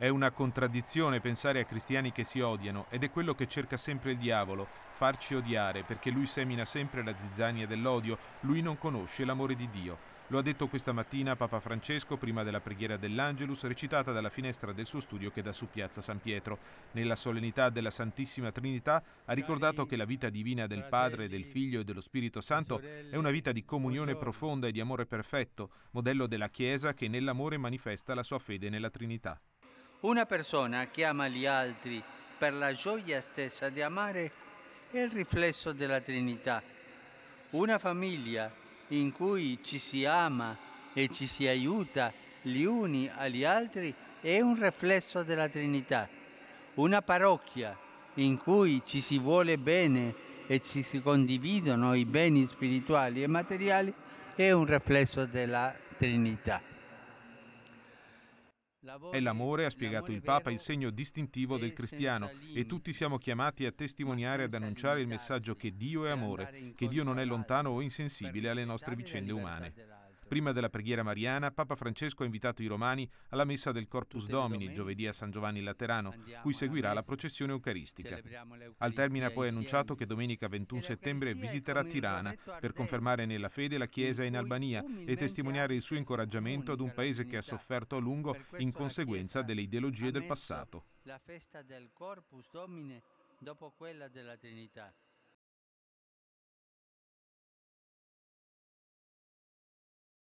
È una contraddizione pensare a cristiani che si odiano ed è quello che cerca sempre il diavolo, farci odiare, perché lui semina sempre la zizzania dell'odio, lui non conosce l'amore di Dio. Lo ha detto questa mattina Papa Francesco prima della preghiera dell'Angelus recitata dalla finestra del suo studio che dà su Piazza San Pietro. Nella solennità della Santissima Trinità ha ricordato che la vita divina del Padre, del Figlio e dello Spirito Santo è una vita di comunione profonda e di amore perfetto, modello della Chiesa che nell'amore manifesta la sua fede nella Trinità. Una persona che ama gli altri per la gioia stessa di amare è il riflesso della Trinità. Una famiglia in cui ci si ama e ci si aiuta gli uni agli altri è un riflesso della Trinità. Una parrocchia in cui ci si vuole bene e ci si condividono i beni spirituali e materiali è un riflesso della Trinità. È l'amore, ha spiegato il Papa, il segno distintivo del cristiano e tutti siamo chiamati a testimoniare e ad annunciare il messaggio che Dio è amore, che Dio non è lontano o insensibile alle nostre vicende umane. Prima della preghiera mariana, Papa Francesco ha invitato i romani alla messa del Corpus Domini giovedì a San Giovanni Laterano, cui seguirà la processione eucaristica. Al termine ha poi annunciato che domenica 21 settembre visiterà Tirana per confermare nella fede la Chiesa in Albania e testimoniare il suo incoraggiamento ad un paese che ha sofferto a lungo in conseguenza delle ideologie del passato. La festa del Corpus Domini dopo quella della Trinità.